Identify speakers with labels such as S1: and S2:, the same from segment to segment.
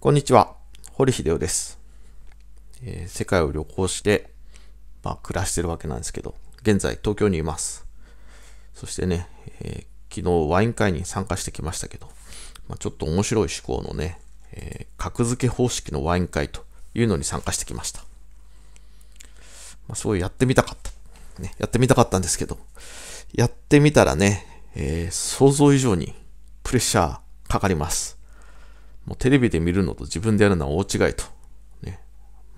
S1: こんにちは、堀秀夫です、えー、世界を旅行して、まあ、暮らしてるわけなんですけど、現在東京にいます。そしてね、えー、昨日ワイン会に参加してきましたけど、まあ、ちょっと面白い思考のね、えー、格付け方式のワイン会というのに参加してきました。まあ、すごいやってみたかった、ね。やってみたかったんですけど、やってみたらね、え想像以上にプレッシャーかかります。もうテレビで見るのと自分でやるのは大違いと。ね。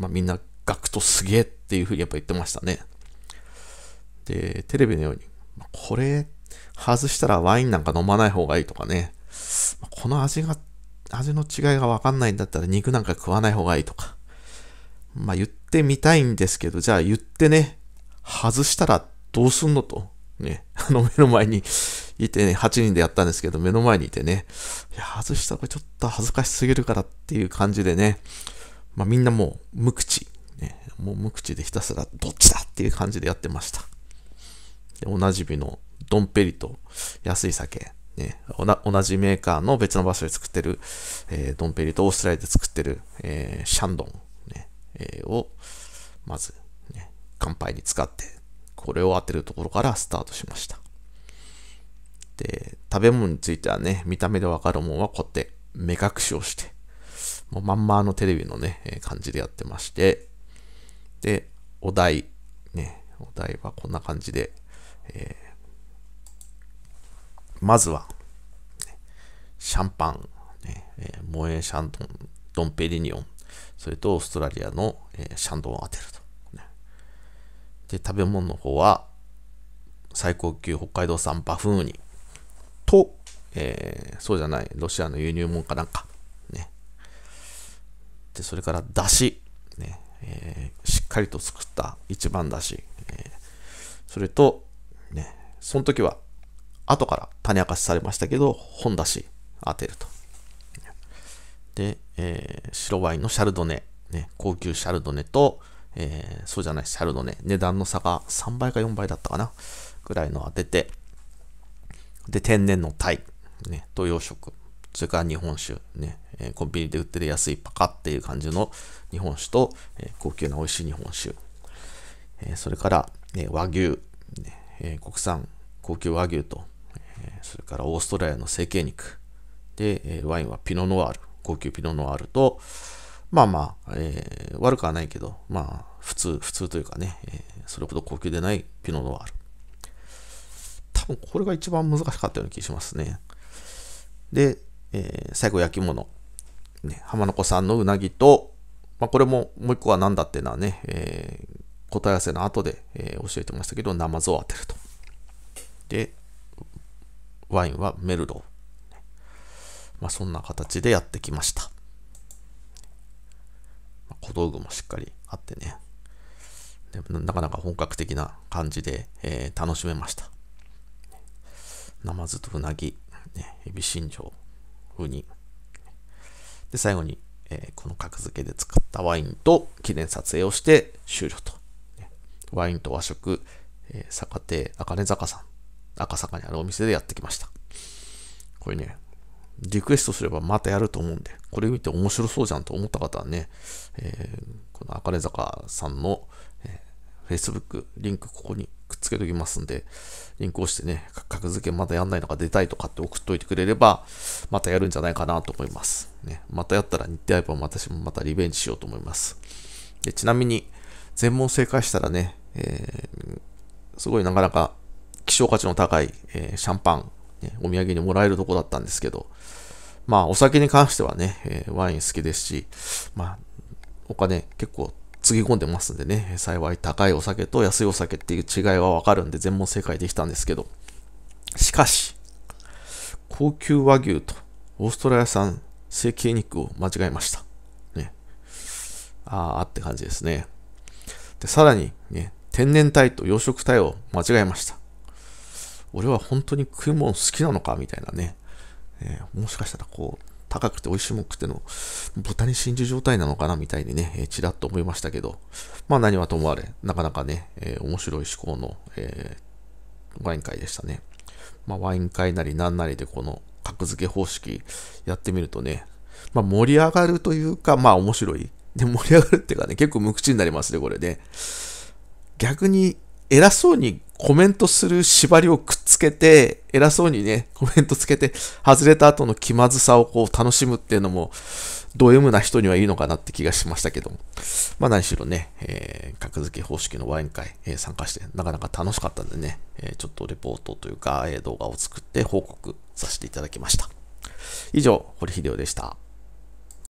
S1: まあみんな、ガクトすげえっていうふうにやっぱ言ってましたね。で、テレビのように、これ、外したらワインなんか飲まない方がいいとかね。この味が、味の違いがわかんないんだったら肉なんか食わない方がいいとか。まあ言ってみたいんですけど、じゃあ言ってね、外したらどうすんのと。ね。あの目の前にいてね、8人でやったんですけど、目の前にいてね、いや、外した方がちょっと恥ずかしすぎるからっていう感じでね、まあ、みんなもう無口、ね、もう無口でひたすらどっちだっていう感じでやってました。でおなじみのドンペリと安い酒、ね、同じメーカーの別の場所で作ってる、えー、ドンペリとオーストラリアで作ってる、えー、シャンドン、ねえー、をまず、ね、乾杯に使って、これを当てるところからスタートしました。で、食べ物についてはね、見た目でわかるもんはこうやって目隠しをして、もうまんまあのテレビのね、えー、感じでやってまして、で、お題、ね、お題はこんな感じで、えー、まずは、シャンパン、ねえー、モエシャンドン、ドンペリニオン、それとオーストラリアの、えー、シャンドンを当てると、ね、で、食べ物の方は、最高級北海道産バフンウニ。と、えー、そうじゃない、ロシアの輸入もんかなんか。ね。で、それから、だし。ね。えー、しっかりと作った一番だし。えー、それと、ね、その時は、後から種明かしされましたけど、本だし当てると。で、えー、白ワインのシャルドネ、ね、高級シャルドネと、えー、そうじゃないシャルドネ、値段の差が3倍か4倍だったかな、ぐらいの当てて、で、天然のタイ、ね、東洋食、それから日本酒、ね、えコンビニで売ってる安いパカっていう感じの日本酒と、え高級な美味しい日本酒、えそれから、え和牛、ねえ国産高級和牛と、えそれからオーストラリアの成形肉、で、えワインはピノノワール、高級ピノノワールと、まあまあ、えー、悪くはないけど、まあ、普通、普通というかね、えー、それほど高級でないピノノワール。分これが一番難しかったような気しますね。で、えー、最後焼き物。ね、浜名湖産のうなぎと、まあ、これももう一個は何だっていうのはね、えー、答え合わせの後で、えー、教えてましたけど、ナマズを当てると。で、ワインはメルロまあ、そんな形でやってきました。小道具もしっかりあってね。なかなか本格的な感じで、えー、楽しめました。ナマズとうなぎ、ね、エビ新庄、ウニ。で、最後に、えー、この格付けで使ったワインと記念撮影をして終了と。ね、ワインと和食、えー、坂手、茜坂さん、赤坂にあるお店でやってきました。これね、リクエストすればまたやると思うんで、これ見て面白そうじゃんと思った方はね、えー、この茜坂さんの、えー、Facebook リンクここにつけときますんで、リンク押してね、格付けまたやんないのか出たいとかって送っといてくれれば、またやるんじゃないかなと思います。ね、またやったら日程アイパも私もまたリベンジしようと思います。でちなみに、全問正解したらね、えー、すごいなかなか希少価値の高い、えー、シャンパン、ね、お土産にもらえるとこだったんですけど、まあお酒に関してはね、えー、ワイン好きですし、まあお金結構つぎ込んでますんでね、幸い高いお酒と安いお酒っていう違いはわかるんで全問正解できたんですけど、しかし、高級和牛とオーストラリア産成形肉を間違えました。ね。あーって感じですね。で、さらに、ね、天然体と養殖体を間違えました。俺は本当に食い物好きなのかみたいなね。えー、もしかしたらこう、高くて美味しくもての、豚に真珠状態なのかなみたいにね、えー、ちらっと思いましたけど、まあ何はともあれ、なかなかね、えー、面白い思考の、えー、ワイン会でしたね。まあワイン会なりなんなりでこの格付け方式やってみるとね、まあ盛り上がるというか、まあ面白い。で、盛り上がるっていうかね、結構無口になりますね、これね。逆に偉そうにコメントする縛りをくっつけて、偉そうにね、コメントつけて、外れた後の気まずさをこう楽しむっていうのも、ド M な人にはいいのかなって気がしましたけども。まあ何しろね、えー、格付け方式のワイン会、えー、参加して、なかなか楽しかったんでね、えー、ちょっとレポートというか、え動画を作って報告させていただきました。以上、堀秀夫でした。